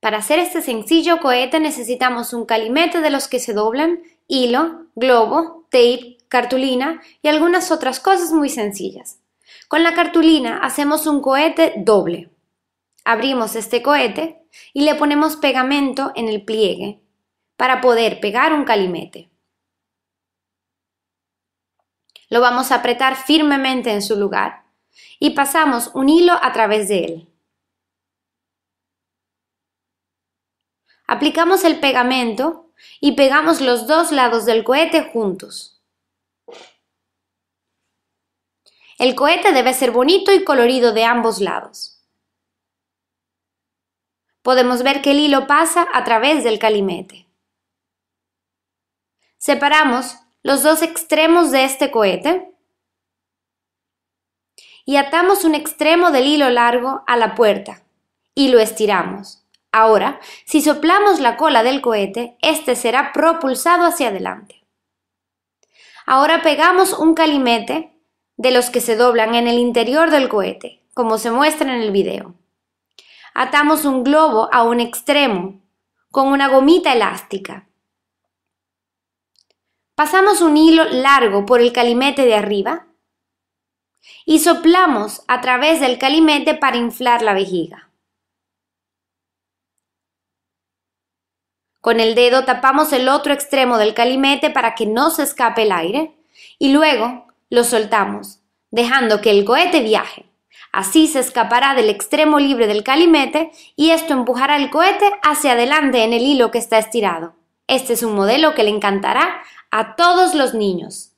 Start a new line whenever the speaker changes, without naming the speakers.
Para hacer este sencillo cohete necesitamos un calimete de los que se doblan, hilo, globo, tape, cartulina y algunas otras cosas muy sencillas. Con la cartulina hacemos un cohete doble. Abrimos este cohete y le ponemos pegamento en el pliegue para poder pegar un calimete. Lo vamos a apretar firmemente en su lugar y pasamos un hilo a través de él. Aplicamos el pegamento y pegamos los dos lados del cohete juntos. El cohete debe ser bonito y colorido de ambos lados. Podemos ver que el hilo pasa a través del calimete. Separamos los dos extremos de este cohete y atamos un extremo del hilo largo a la puerta y lo estiramos. Ahora, si soplamos la cola del cohete, este será propulsado hacia adelante. Ahora pegamos un calimete de los que se doblan en el interior del cohete, como se muestra en el video. Atamos un globo a un extremo con una gomita elástica. Pasamos un hilo largo por el calimete de arriba y soplamos a través del calimete para inflar la vejiga. Con el dedo tapamos el otro extremo del calimete para que no se escape el aire y luego lo soltamos, dejando que el cohete viaje. Así se escapará del extremo libre del calimete y esto empujará el cohete hacia adelante en el hilo que está estirado. Este es un modelo que le encantará a todos los niños.